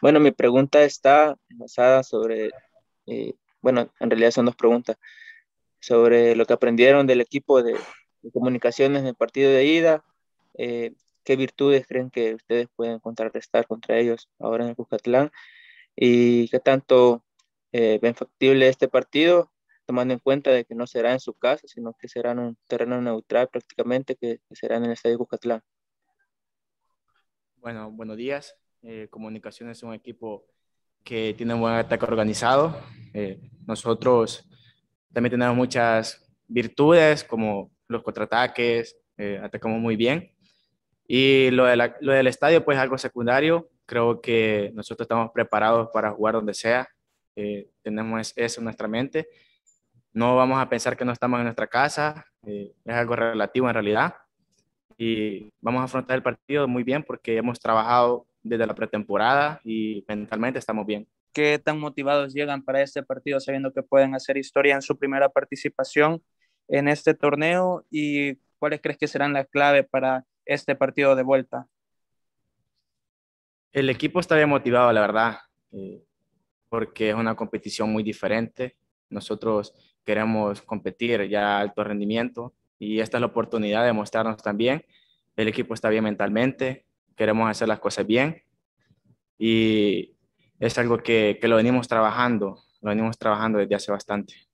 Bueno, mi pregunta está basada sobre, eh, bueno, en realidad son dos preguntas, sobre lo que aprendieron del equipo de, comunicaciones del partido de ida, eh, qué virtudes creen que ustedes pueden contrarrestar contra ellos ahora en el y qué tanto eh, ven factible este partido, tomando en cuenta de que no será en su casa, sino que será en un terreno neutral prácticamente, que, será en el Estadio Cuscatlán. Bueno, buenos días. Eh, Comunicaciones es un equipo que tiene un buen ataque organizado. Eh, nosotros también tenemos muchas virtudes como los contraataques, eh, atacamos muy bien. Y lo, de la, lo del estadio, pues algo secundario. Creo que nosotros estamos preparados para jugar donde sea. Eh, tenemos eso en nuestra mente. No vamos a pensar que no estamos en nuestra casa. Eh, es algo relativo en realidad y vamos a afrontar el partido muy bien porque hemos trabajado desde la pretemporada y mentalmente estamos bien. ¿Qué tan motivados llegan para este partido sabiendo que pueden hacer historia en su primera participación en este torneo y cuáles crees que serán las claves para este partido de vuelta? El equipo está bien motivado, la verdad, eh, porque es una competición muy diferente. Nosotros queremos competir ya a alto rendimiento y esta es la oportunidad de mostrarnos también. El equipo está bien mentalmente, queremos hacer las cosas bien y es algo que, que lo venimos trabajando, lo venimos trabajando desde hace bastante.